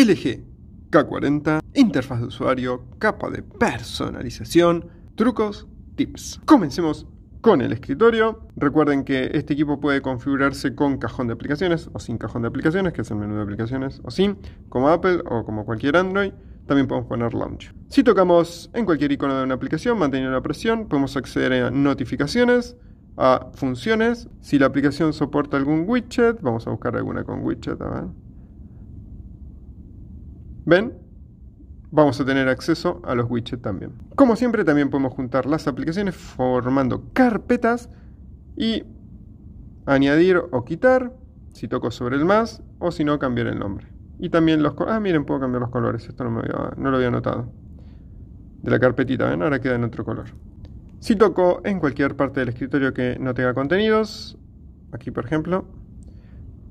LG K40, interfaz de usuario, capa de personalización, trucos, tips. Comencemos con el escritorio. Recuerden que este equipo puede configurarse con cajón de aplicaciones o sin cajón de aplicaciones, que es el menú de aplicaciones, o sin, como Apple o como cualquier Android. También podemos poner Launch. Si tocamos en cualquier icono de una aplicación, manteniendo la presión, podemos acceder a notificaciones, a funciones. Si la aplicación soporta algún widget, vamos a buscar alguna con widget, a ver. ¿Ven? Vamos a tener acceso a los widgets también. Como siempre, también podemos juntar las aplicaciones formando carpetas y añadir o quitar, si toco sobre el más, o si no, cambiar el nombre. Y también los... Ah, miren, puedo cambiar los colores. Esto no, me no lo había notado. De la carpetita, ¿ven? Ahora queda en otro color. Si toco en cualquier parte del escritorio que no tenga contenidos, aquí por ejemplo,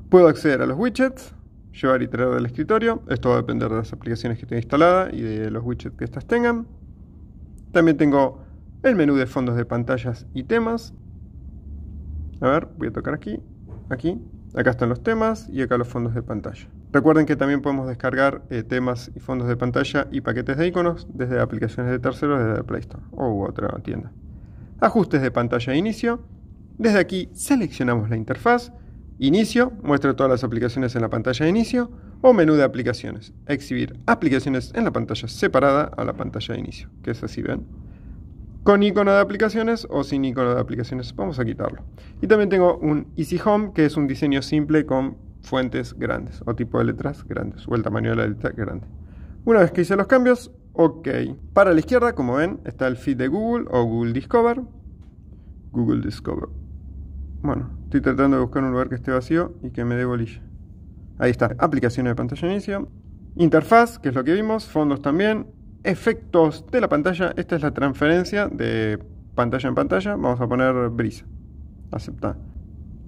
puedo acceder a los widgets llevar y traer del escritorio. Esto va a depender de las aplicaciones que tenga instalada y de los widgets que estas tengan. También tengo el menú de fondos de pantallas y temas. A ver, voy a tocar aquí, aquí. Acá están los temas y acá los fondos de pantalla. Recuerden que también podemos descargar eh, temas y fondos de pantalla y paquetes de iconos desde aplicaciones de terceros desde Play Store o otra tienda. Ajustes de pantalla de inicio. Desde aquí seleccionamos la interfaz Inicio, muestra todas las aplicaciones en la pantalla de inicio, o menú de aplicaciones, exhibir aplicaciones en la pantalla separada a la pantalla de inicio, que es así, ¿ven? Con icono de aplicaciones o sin icono de aplicaciones, vamos a quitarlo. Y también tengo un Easy Home, que es un diseño simple con fuentes grandes, o tipo de letras grandes, o el tamaño de la letra grande. Una vez que hice los cambios, ok. Para la izquierda, como ven, está el feed de Google o Google Discover. Google Discover. Bueno, estoy tratando de buscar un lugar que esté vacío y que me dé bolilla. Ahí está, aplicaciones de pantalla inicio. Interfaz, que es lo que vimos, fondos también. Efectos de la pantalla, esta es la transferencia de pantalla en pantalla. Vamos a poner brisa. Aceptar.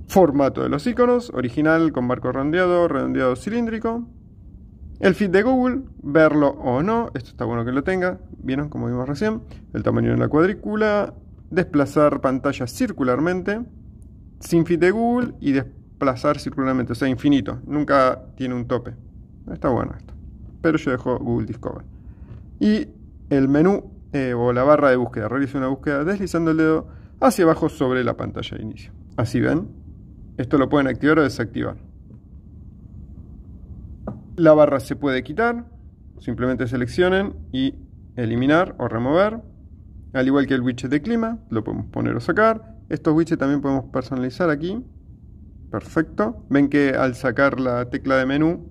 Formato de los iconos, original con marco redondeado, redondeado cilíndrico. El feed de Google, verlo o no, esto está bueno que lo tenga, vieron como vimos recién, el tamaño de la cuadrícula, desplazar pantalla circularmente, sin fin de Google y desplazar circularmente, o sea, infinito. Nunca tiene un tope. Está bueno esto. Pero yo dejo Google Discover. Y el menú eh, o la barra de búsqueda. Realizo una búsqueda deslizando el dedo hacia abajo sobre la pantalla de inicio. Así ven. Esto lo pueden activar o desactivar. La barra se puede quitar. Simplemente seleccionen y eliminar o remover. Al igual que el widget de clima, lo podemos poner o sacar. Estos widgets también podemos personalizar aquí. Perfecto. Ven que al sacar la tecla de menú,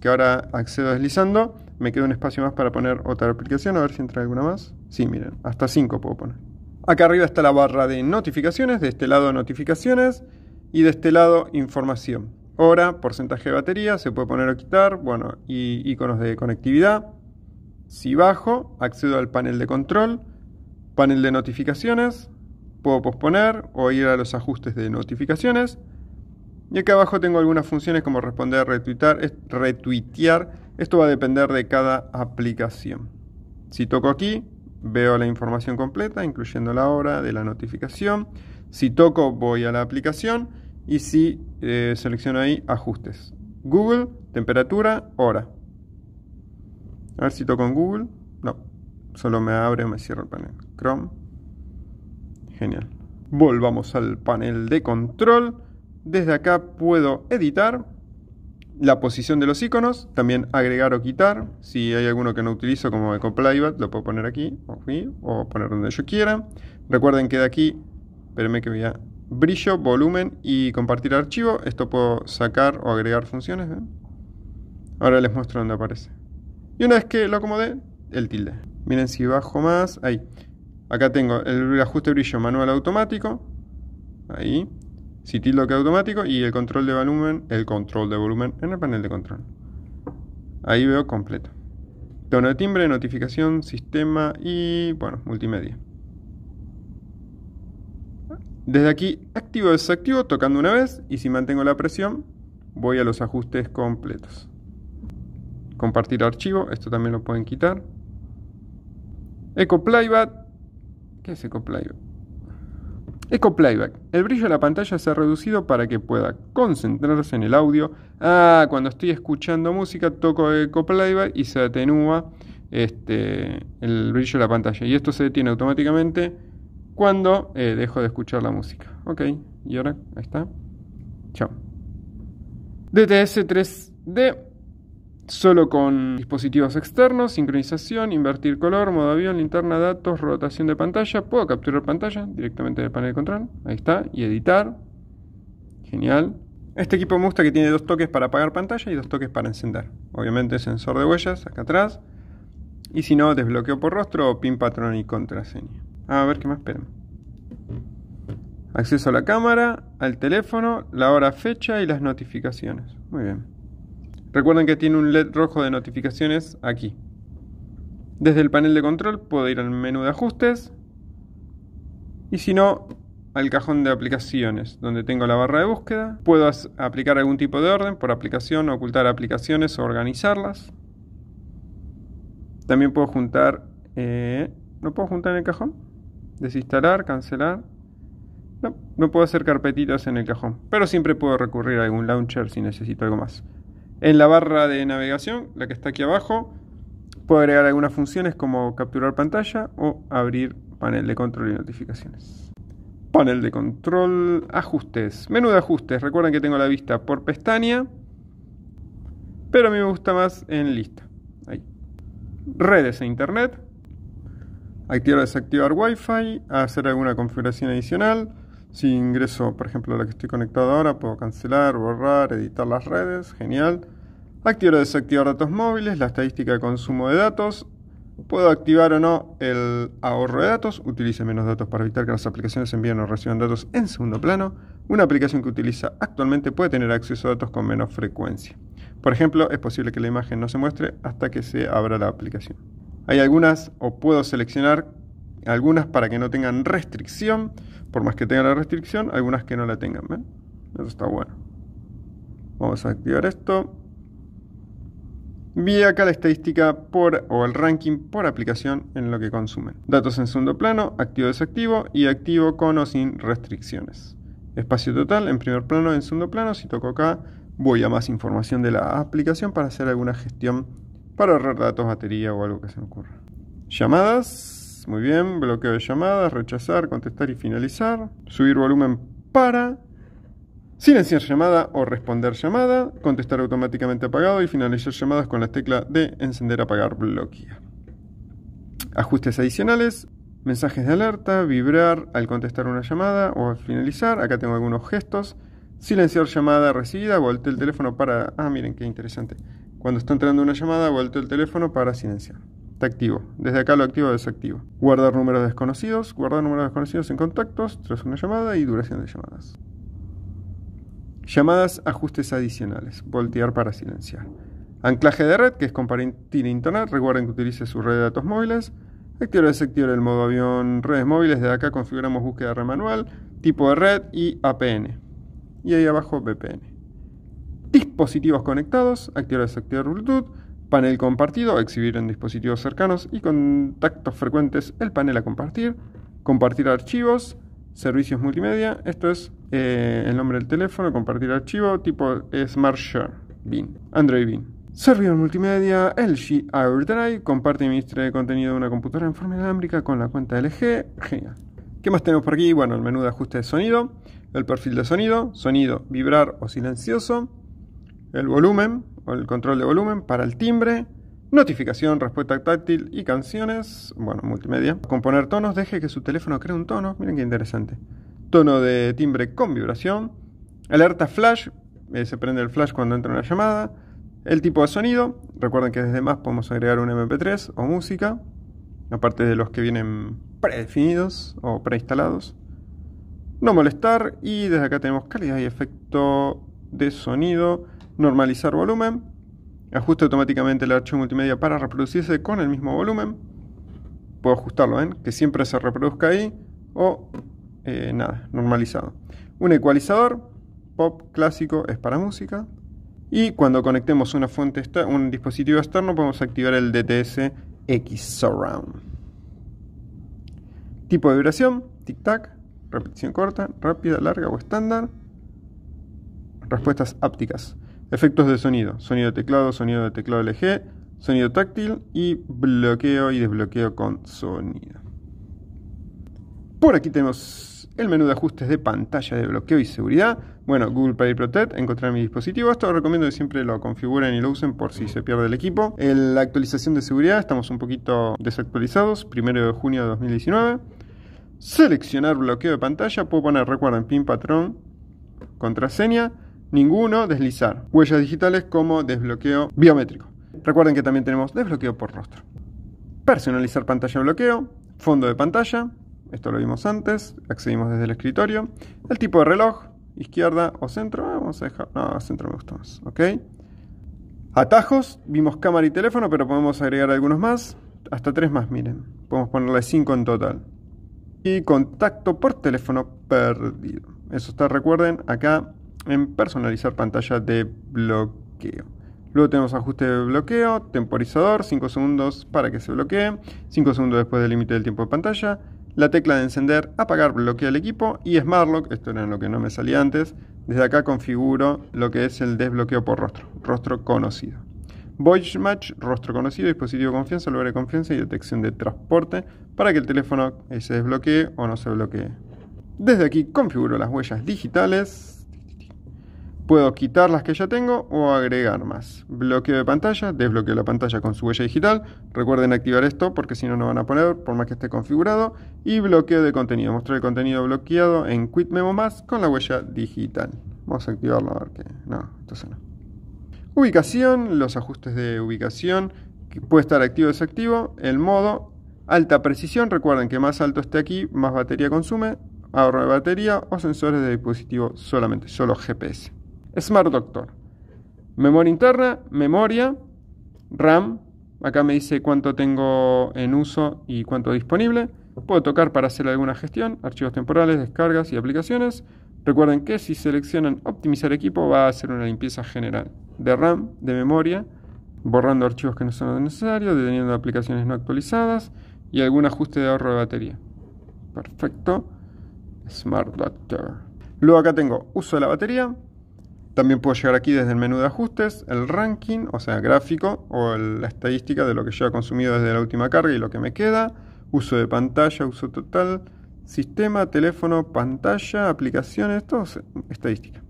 que ahora accedo deslizando, me queda un espacio más para poner otra aplicación. A ver si entra alguna más. Sí, miren, hasta 5 puedo poner. Acá arriba está la barra de notificaciones. De este lado, notificaciones. Y de este lado, información. Hora, porcentaje de batería, se puede poner o quitar. Bueno, y iconos de conectividad. Si bajo, accedo al panel de control, panel de notificaciones, Puedo posponer o ir a los ajustes de notificaciones. Y acá abajo tengo algunas funciones como responder, retuitar, retuitear. Esto va a depender de cada aplicación. Si toco aquí, veo la información completa, incluyendo la hora de la notificación. Si toco, voy a la aplicación. Y si eh, selecciono ahí, ajustes. Google, temperatura, hora. A ver si toco en Google. No, solo me abre o me cierra el panel. Chrome. Genial. Volvamos al panel de control. Desde acá puedo editar la posición de los iconos, también agregar o quitar. Si hay alguno que no utilizo como Eco lo puedo poner aquí, o poner donde yo quiera. Recuerden que de aquí, espérenme que vea brillo, volumen y compartir archivo. Esto puedo sacar o agregar funciones. Ahora les muestro dónde aparece. Y una vez que lo acomode, el tilde. Miren si bajo más, ahí. Acá tengo el ajuste brillo manual automático. Ahí. Si tildo que automático y el control de volumen, el control de volumen en el panel de control. Ahí veo completo. Tono de timbre, notificación, sistema y bueno, multimedia. Desde aquí activo o desactivo tocando una vez y si mantengo la presión voy a los ajustes completos. Compartir archivo, esto también lo pueden quitar. Eco Playback, ¿Qué es Eco Playback? Eco Playback. El brillo de la pantalla se ha reducido para que pueda concentrarse en el audio. Ah, cuando estoy escuchando música toco Eco Playback y se atenúa este, el brillo de la pantalla. Y esto se detiene automáticamente cuando eh, dejo de escuchar la música. Ok, y ahora, ahí está. Chao. DTS 3D solo con dispositivos externos, sincronización, invertir color, modo avión, linterna, datos, rotación de pantalla. Puedo capturar pantalla directamente del panel de control. Ahí está. Y editar. Genial. Este equipo me gusta que tiene dos toques para apagar pantalla y dos toques para encender. Obviamente sensor de huellas acá atrás. Y si no, desbloqueo por rostro o pin patrón y contraseña. A ver qué más esperan. Acceso a la cámara, al teléfono, la hora fecha y las notificaciones. Muy bien. Recuerden que tiene un LED rojo de notificaciones aquí. Desde el panel de control puedo ir al menú de ajustes y si no, al cajón de aplicaciones, donde tengo la barra de búsqueda. Puedo aplicar algún tipo de orden por aplicación, ocultar aplicaciones o organizarlas. También puedo juntar... Eh, ¿No puedo juntar en el cajón? Desinstalar, cancelar. No, no puedo hacer carpetitas en el cajón, pero siempre puedo recurrir a algún launcher si necesito algo más. En la barra de navegación, la que está aquí abajo, puedo agregar algunas funciones como capturar pantalla o abrir panel de control y notificaciones. Panel de control, ajustes, menú de ajustes. Recuerden que tengo la vista por pestaña, pero a mí me gusta más en lista. Ahí. Redes e internet. Activar o desactivar Wi-Fi, hacer alguna configuración adicional si ingreso, por ejemplo, a la que estoy conectado ahora, puedo cancelar, borrar, editar las redes, genial. Activar o desactivar datos móviles, la estadística de consumo de datos. Puedo activar o no el ahorro de datos, utilice menos datos para evitar que las aplicaciones envíen o reciban datos en segundo plano. Una aplicación que utiliza actualmente puede tener acceso a datos con menos frecuencia. Por ejemplo, es posible que la imagen no se muestre hasta que se abra la aplicación. Hay algunas o puedo seleccionar algunas para que no tengan restricción, por más que tengan la restricción, algunas que no la tengan, Eso está bueno. Vamos a activar esto. Vi acá la estadística por, o el ranking por aplicación en lo que consumen. Datos en segundo plano, activo desactivo y activo con o sin restricciones. Espacio total en primer plano, en segundo plano. Si toco acá, voy a más información de la aplicación para hacer alguna gestión para ahorrar datos, batería o algo que se me ocurra. Llamadas. Muy bien, bloqueo de llamadas, rechazar, contestar y finalizar. Subir volumen para. Silenciar llamada o responder llamada, contestar automáticamente apagado y finalizar llamadas con la tecla de encender, apagar, bloquear. Ajustes adicionales, mensajes de alerta, vibrar al contestar una llamada o al finalizar. Acá tengo algunos gestos. Silenciar llamada recibida, volteo el teléfono para... Ah, miren qué interesante. Cuando está entrando una llamada, volteo el teléfono para silenciar te activo. Desde acá lo activo o desactivo. Guardar números desconocidos, guardar números desconocidos en contactos tras una llamada y duración de llamadas. Llamadas, ajustes adicionales, voltear para silenciar. Anclaje de red, que es compartir internet, recuerden que utilice su red de datos móviles. Activar o desactivar el modo avión redes móviles, desde acá configuramos búsqueda manual, tipo de red y APN. Y ahí abajo VPN. Dispositivos conectados, activar o desactivar Bluetooth panel compartido, exhibir en dispositivos cercanos y contactos frecuentes el panel a compartir, compartir archivos, servicios multimedia, esto es eh, el nombre del teléfono, compartir archivo tipo Smart Share, Android Bin. Servidor multimedia LG Drive, comparte y administra contenido de una computadora en forma inalámbrica con la cuenta LG. Genial. ¿Qué más tenemos por aquí? Bueno, el menú de ajuste de sonido, el perfil de sonido, sonido vibrar o silencioso, el volumen, el control de volumen para el timbre, notificación, respuesta táctil y canciones, bueno, multimedia. Componer tonos, deje que su teléfono cree un tono, miren qué interesante. Tono de timbre con vibración, alerta flash, eh, se prende el flash cuando entra una llamada, el tipo de sonido, recuerden que desde más podemos agregar un MP3 o música, aparte de los que vienen predefinidos o preinstalados. No molestar y desde acá tenemos calidad y efecto de sonido normalizar volumen, ajuste automáticamente el archivo multimedia para reproducirse con el mismo volumen, puedo ajustarlo, ven que siempre se reproduzca ahí, o eh, nada, normalizado. Un ecualizador, pop clásico es para música, y cuando conectemos una fuente un dispositivo externo podemos activar el DTS X Surround. Tipo de vibración, tic-tac, repetición corta, rápida, larga o estándar. Respuestas ápticas. Efectos de sonido, sonido de teclado, sonido de teclado LG, sonido táctil y bloqueo y desbloqueo con sonido. Por aquí tenemos el menú de ajustes de pantalla de bloqueo y seguridad. Bueno, Google Play Protect, encontrar mi dispositivo. Esto recomiendo que siempre lo configuren y lo usen por si se pierde el equipo. En la actualización de seguridad, estamos un poquito desactualizados, primero de junio de 2019. Seleccionar bloqueo de pantalla, puedo poner, recuerden, pin patrón, contraseña Ninguno, deslizar. Huellas digitales como desbloqueo biométrico. Recuerden que también tenemos desbloqueo por rostro. Personalizar pantalla de bloqueo, fondo de pantalla, esto lo vimos antes, accedimos desde el escritorio. El tipo de reloj, izquierda o centro, ah, vamos a dejar, no, centro me gusta más, ok. Atajos, vimos cámara y teléfono, pero podemos agregar algunos más, hasta tres más, miren. Podemos ponerle cinco en total. Y contacto por teléfono perdido. Eso está, recuerden, acá en personalizar pantalla de bloqueo. Luego tenemos ajuste de bloqueo, temporizador, 5 segundos para que se bloquee, 5 segundos después del límite del tiempo de pantalla, la tecla de encender, apagar, bloquea el equipo y Smartlock, esto era lo que no me salía antes, desde acá configuro lo que es el desbloqueo por rostro, rostro conocido. Voice Match, rostro conocido, dispositivo de confianza, lugar de confianza y detección de transporte para que el teléfono se desbloquee o no se bloquee. Desde aquí configuro las huellas digitales, Puedo quitar las que ya tengo o agregar más. Bloqueo de pantalla, desbloqueo la pantalla con su huella digital. Recuerden activar esto porque si no, no van a poner por más que esté configurado. Y bloqueo de contenido, mostrar el contenido bloqueado en Quit Memo Más con la huella digital. Vamos a activarlo a ver que. No, entonces no. Ubicación, los ajustes de ubicación. Puede estar activo o desactivo. El modo, alta precisión. Recuerden que más alto esté aquí, más batería consume. Ahorro de batería o sensores de dispositivo solamente, solo GPS. Smart Doctor. Memoria interna, memoria, RAM. Acá me dice cuánto tengo en uso y cuánto disponible. Puedo tocar para hacer alguna gestión, archivos temporales, descargas y aplicaciones. Recuerden que si seleccionan optimizar equipo va a hacer una limpieza general de RAM, de memoria, borrando archivos que no son necesarios, deteniendo aplicaciones no actualizadas y algún ajuste de ahorro de batería. Perfecto. Smart Doctor. Luego acá tengo uso de la batería, también puedo llegar aquí desde el menú de ajustes, el ranking, o sea, gráfico o la estadística de lo que yo he consumido desde la última carga y lo que me queda, uso de pantalla, uso total, sistema, teléfono, pantalla, aplicaciones, todo estadística.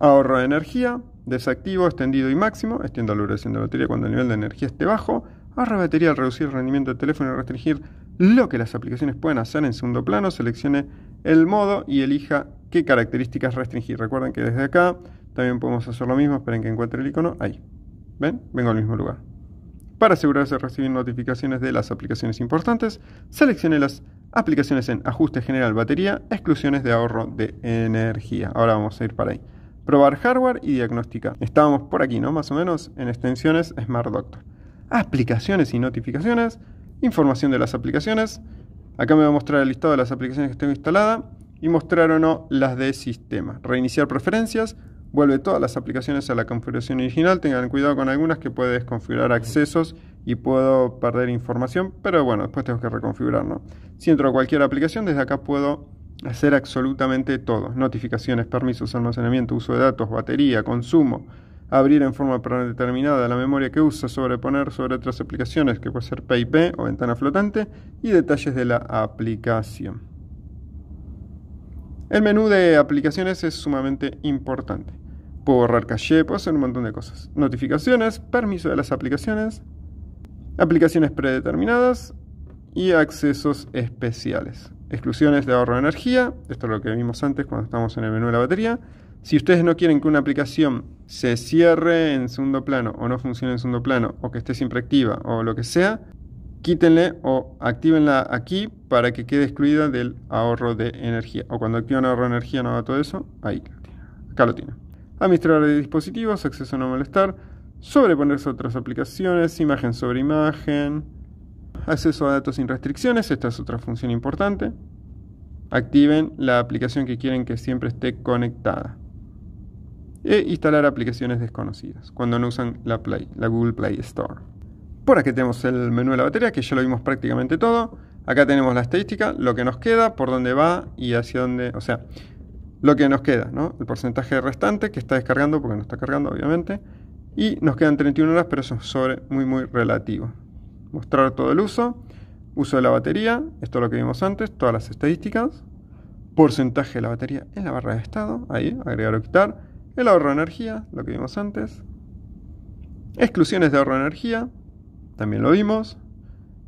Ahorro de energía, desactivo, extendido y máximo, extiendo la duración de batería cuando el nivel de energía esté bajo, ahorro de batería al reducir el rendimiento del teléfono y restringir lo que las aplicaciones pueden hacer en segundo plano, seleccione el modo y elija qué características restringir. Recuerden que desde acá también podemos hacer lo mismo, esperen que encuentre el icono, ahí. ¿Ven? Vengo al mismo lugar. Para asegurarse de recibir notificaciones de las aplicaciones importantes, seleccione las aplicaciones en ajuste general batería, exclusiones de ahorro de energía. Ahora vamos a ir para ahí. Probar hardware y diagnóstica. Estábamos por aquí, ¿no? Más o menos en extensiones Smart Doctor. Aplicaciones y notificaciones, información de las aplicaciones. Acá me va a mostrar el listado de las aplicaciones que tengo instalada y o no las de sistema. Reiniciar preferencias, vuelve todas las aplicaciones a la configuración original. Tengan cuidado con algunas que puedes desconfigurar accesos y puedo perder información, pero bueno, después tengo que reconfigurarlo Si entro a cualquier aplicación, desde acá puedo hacer absolutamente todo. Notificaciones, permisos, almacenamiento, uso de datos, batería, consumo. Abrir en forma predeterminada la memoria que usa, sobreponer sobre otras aplicaciones, que puede ser PIP o ventana flotante, y detalles de la aplicación. El menú de aplicaciones es sumamente importante. Puedo borrar caché, puedo hacer un montón de cosas. Notificaciones, permiso de las aplicaciones, aplicaciones predeterminadas y accesos especiales. Exclusiones de ahorro de energía, esto es lo que vimos antes cuando estamos en el menú de la batería. Si ustedes no quieren que una aplicación se cierre en segundo plano o no funcione en segundo plano o que esté siempre activa o lo que sea, quítenle o activenla aquí para que quede excluida del ahorro de energía. O cuando activan ahorro de energía no da todo eso, ahí lo tiene. Acá lo tiene. Administrador de dispositivos, acceso a no molestar, sobreponerse a otras aplicaciones, imagen sobre imagen, acceso a datos sin restricciones, esta es otra función importante. Activen la aplicación que quieren que siempre esté conectada. E instalar aplicaciones desconocidas cuando no usan la, Play, la Google Play Store. Por aquí tenemos el menú de la batería, que ya lo vimos prácticamente todo. Acá tenemos la estadística, lo que nos queda, por dónde va y hacia dónde, o sea, lo que nos queda, ¿no? El porcentaje restante que está descargando, porque no está cargando, obviamente. Y nos quedan 31 horas, pero eso es sobre muy, muy relativo. Mostrar todo el uso, uso de la batería, esto es lo que vimos antes, todas las estadísticas, porcentaje de la batería en la barra de estado, ahí, agregar o quitar, el ahorro de energía, lo que vimos antes, exclusiones de ahorro de energía, también lo vimos.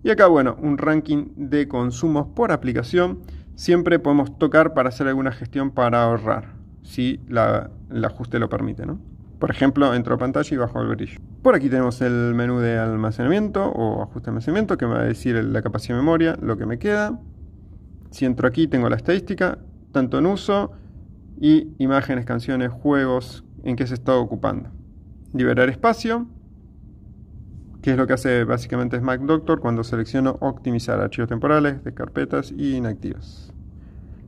Y acá, bueno, un ranking de consumos por aplicación. Siempre podemos tocar para hacer alguna gestión para ahorrar, si el ajuste lo permite, ¿no? Por ejemplo, entro a pantalla y bajo el brillo. Por aquí tenemos el menú de almacenamiento o ajuste de almacenamiento que me va a decir la capacidad de memoria, lo que me queda. Si entro aquí tengo la estadística, tanto en uso y imágenes, canciones, juegos, en qué se está ocupando. Liberar espacio que es lo que hace básicamente Smack Doctor cuando selecciono optimizar archivos temporales de carpetas y inactivas.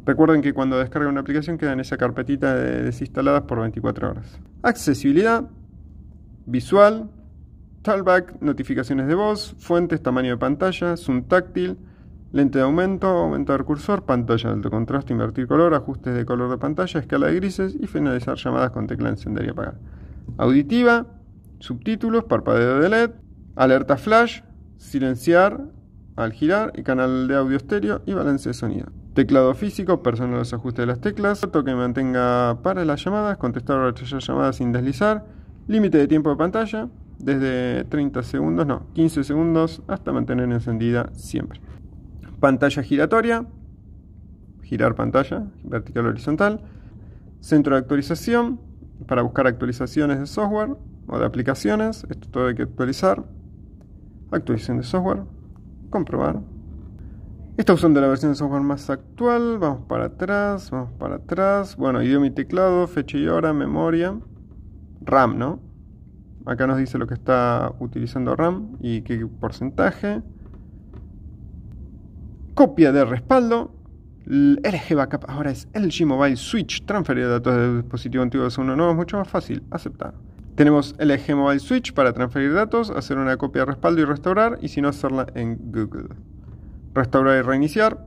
Recuerden que cuando descargan una aplicación queda en esa carpetita de desinstaladas por 24 horas. Accesibilidad, visual, talkback, notificaciones de voz, fuentes, tamaño de pantalla, zoom táctil, lente de aumento, aumento aumentar cursor, pantalla de alto contraste, invertir color, ajustes de color de pantalla, escala de grises y finalizar llamadas con tecla encender y apagar. Auditiva, subtítulos, parpadeo de LED, Alerta flash, silenciar al girar y canal de audio estéreo y balance de sonido. Teclado físico, personal los ajustes de las teclas, toque que mantenga para las llamadas, contestar o rechazar llamadas sin deslizar, límite de tiempo de pantalla, desde 30 segundos, no, 15 segundos hasta mantener encendida siempre. Pantalla giratoria, girar pantalla, vertical horizontal, centro de actualización, para buscar actualizaciones de software o de aplicaciones, esto todo hay que actualizar, actualización de software, comprobar. Está usando la versión de software más actual, vamos para atrás, vamos para atrás. Bueno, idioma y teclado, fecha y hora, memoria, RAM, ¿no? Acá nos dice lo que está utilizando RAM y qué porcentaje. Copia de respaldo. LG Backup ahora es LG Mobile Switch. Transferir datos del dispositivo antiguo a uno nuevo es mucho más fácil. Aceptar. Tenemos el eje Mobile Switch para transferir datos, hacer una copia de respaldo y restaurar, y si no, hacerla en Google. Restaurar y reiniciar.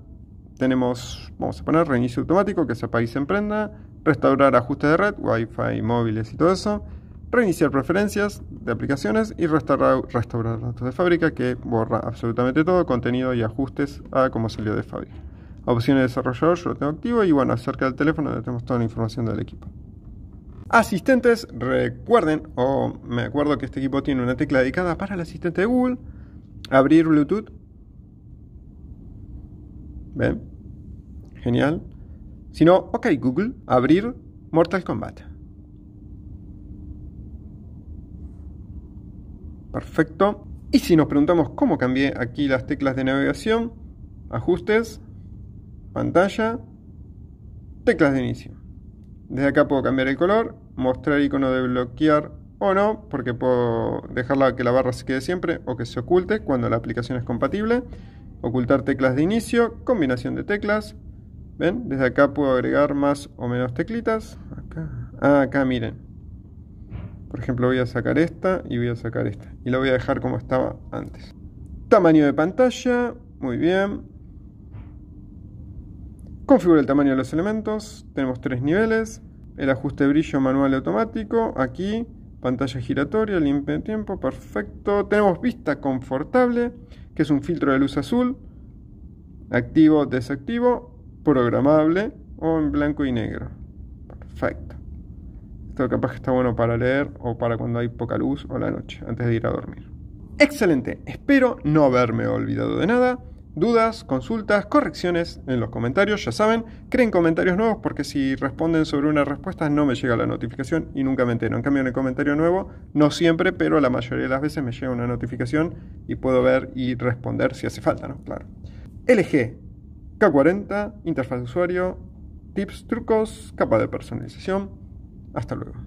Tenemos, vamos a poner reinicio automático, que se apague y se emprenda. Restaurar ajustes de red, Wi-Fi, móviles y todo eso. Reiniciar preferencias de aplicaciones y restaurar, restaurar datos de fábrica, que borra absolutamente todo, contenido y ajustes a como salió de fábrica. Opciones de desarrollador, yo lo tengo activo. Y bueno, acerca del teléfono, tenemos toda la información del equipo. Asistentes, recuerden, o me acuerdo que este equipo tiene una tecla dedicada para el asistente de Google. Abrir Bluetooth. ¿Ven? Genial. Si no, ok Google, abrir Mortal Kombat. Perfecto. Y si nos preguntamos cómo cambié aquí las teclas de navegación, ajustes, pantalla, teclas de inicio. Desde acá puedo cambiar el color, mostrar icono de bloquear o no, porque puedo dejarla que la barra se quede siempre o que se oculte cuando la aplicación es compatible. Ocultar teclas de inicio, combinación de teclas. ¿Ven? Desde acá puedo agregar más o menos teclitas. Acá, ah, acá miren. Por ejemplo, voy a sacar esta y voy a sacar esta. Y la voy a dejar como estaba antes. Tamaño de pantalla. Muy bien. Configura el tamaño de los elementos. Tenemos tres niveles el ajuste brillo manual automático, aquí pantalla giratoria, limpio de tiempo, perfecto. Tenemos vista confortable, que es un filtro de luz azul, activo, desactivo, programable o en blanco y negro. Perfecto. Esto capaz que está bueno para leer o para cuando hay poca luz o la noche, antes de ir a dormir. Excelente, espero no haberme olvidado de nada dudas, consultas, correcciones en los comentarios. Ya saben, creen comentarios nuevos porque si responden sobre una respuesta no me llega la notificación y nunca me entero. En cambio, en el comentario nuevo, no siempre, pero la mayoría de las veces me llega una notificación y puedo ver y responder si hace falta, ¿no? Claro. LG K40, interfaz de usuario, tips, trucos, capa de personalización. Hasta luego.